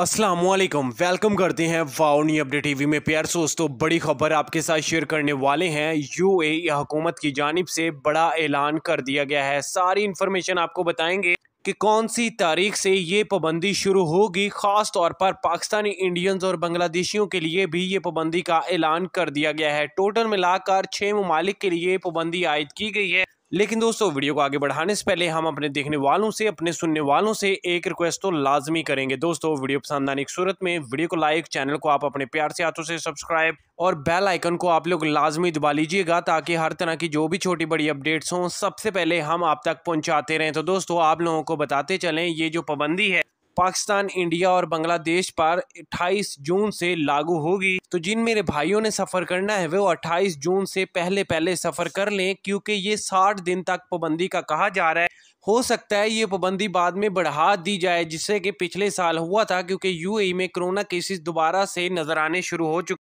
Aslam welcome करते हैं वाउनी update TV में प्यार दोस्तों बड़ी खबर आपके साथ शेयर करने वाले हैं यूएई हुकूमत की जानब से बड़ा ऐलान कर दिया गया है सारी इन्फॉर्मेशन आपको बताएंगे कि कौन सी तारीख से ये पाबंदी शुरू होगी ख़ास तौर पर पाकिस्तानी इंडियंस और बांग्लादेशियों के लिए भी ये पाबंदी का ऐलान कर दिया गया है टोटल मिलाकर छः ममालिक के लिए पाबंदी आयद की गई है लेकिन दोस्तों वीडियो को आगे बढ़ाने से पहले हम अपने देखने वालों से अपने सुनने वालों से एक रिक्वेस्ट तो लाजमी करेंगे दोस्तों वीडियो पसंद आने की सूरत में वीडियो को लाइक चैनल को आप अपने प्यार से हाथों से सब्सक्राइब और बेल आइकन को आप लोग लाजमी दबा लीजिएगा ताकि हर तरह की जो भी छोटी बड़ी अपडेट्स हों सबसे पहले हम आप तक पहुँचाते रहें तो दोस्तों आप लोगों को बताते चलें ये जो पाबंदी है पाकिस्तान इंडिया और बांग्लादेश पर 28 जून से लागू होगी तो जिन मेरे भाइयों ने सफ़र करना है वो 28 जून से पहले पहले सफ़र कर लें क्योंकि ये 60 दिन तक पाबंदी का कहा जा रहा है हो सकता है ये पाबंदी बाद में बढ़ा दी जाए जिससे कि पिछले साल हुआ था क्योंकि यूएई में कोरोना केसेस दोबारा से नज़र आने शुरू हो चुके